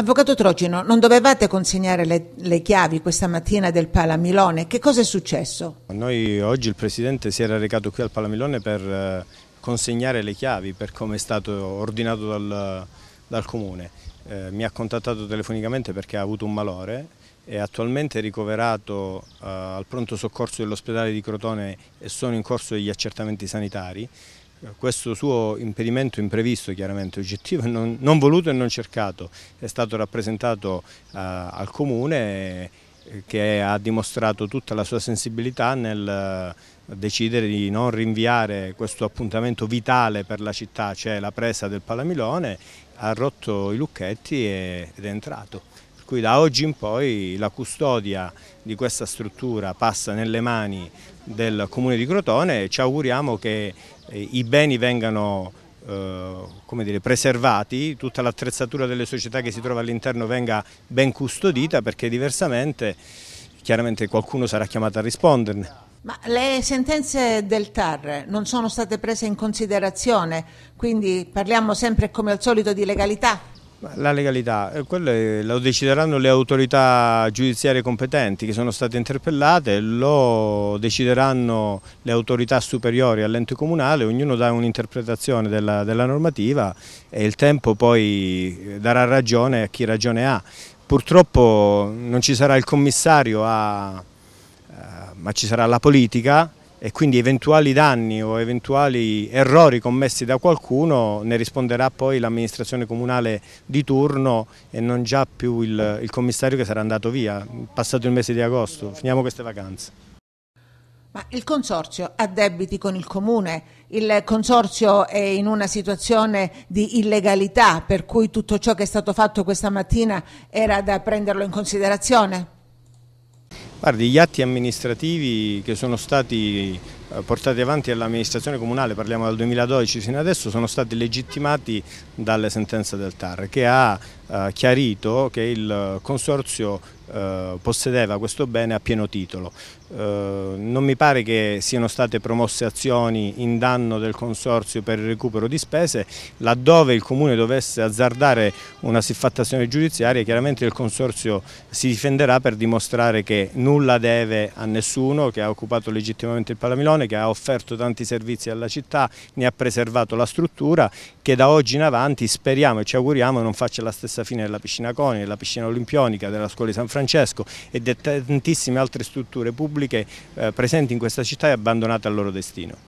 Avvocato Trocino, non dovevate consegnare le, le, chiavi questa mattina del Palamilone, che cosa è successo? noi oggi il Presidente si era recato qui al Palamilone per eh, consegnare le chiavi per come è stato ordinato dal, dal Comune. Eh, mi ha contattato telefonicamente perché ha avuto un malore è attualmente ricoverato eh, al pronto soccorso dell'ospedale di Crotone e sono in corso degli accertamenti sanitari questo suo impedimento imprevisto, chiaramente oggettivo, non, non voluto e non cercato, è stato rappresentato eh, al Comune eh, che ha dimostrato tutta la sua sensibilità nel eh, decidere di non rinviare questo appuntamento vitale per la città, cioè la presa del Palamilone, ha rotto i lucchetti ed è entrato cui da oggi in poi la custodia di questa struttura passa nelle mani del Comune di Crotone e ci auguriamo che eh, i beni vengano eh, dire, preservati, tutta l'attrezzatura delle società che si trova all'interno venga ben custodita perché diversamente chiaramente qualcuno sarà chiamato a risponderne. Ma le sentenze del TAR non sono state prese in considerazione, quindi parliamo sempre come al solito di legalità? La legalità, eh, quello lo decideranno le autorità giudiziarie competenti che sono state interpellate, lo decideranno le autorità superiori all'ente comunale, ognuno dà un'interpretazione della, della normativa e il tempo poi eh, darà ragione a chi ragione ha. Purtroppo non ci sarà il commissario, a, eh, ma ci sarà la politica e quindi eventuali danni o eventuali errori commessi da qualcuno ne risponderà poi l'amministrazione comunale di turno e non già più il, il commissario che sarà andato via, passato il mese di agosto, finiamo queste vacanze. Ma il consorzio ha debiti con il comune, il consorzio è in una situazione di illegalità per cui tutto ciò che è stato fatto questa mattina era da prenderlo in considerazione? Guardi, gli atti amministrativi che sono stati eh, portati avanti dall'amministrazione comunale, parliamo dal 2012 fino adesso, sono stati legittimati dalle sentenze del TAR che ha eh, chiarito che il consorzio eh, possedeva questo bene a pieno titolo. Eh, non mi pare che siano state promosse azioni in danno del consorzio per il recupero di spese, laddove il comune dovesse azzardare una siffattazione giudiziaria chiaramente il consorzio si difenderà per dimostrare che nulla deve a nessuno, che ha occupato legittimamente il Palamilone, che ha offerto tanti servizi alla città, ne ha preservato la struttura, che da oggi in avanti speriamo e ci auguriamo non faccia la stessa fine della piscina Coni, della piscina olimpionica, della scuola di San Francesco e di tantissime altre strutture pubbliche eh, presenti in questa città e abbandonate al loro destino.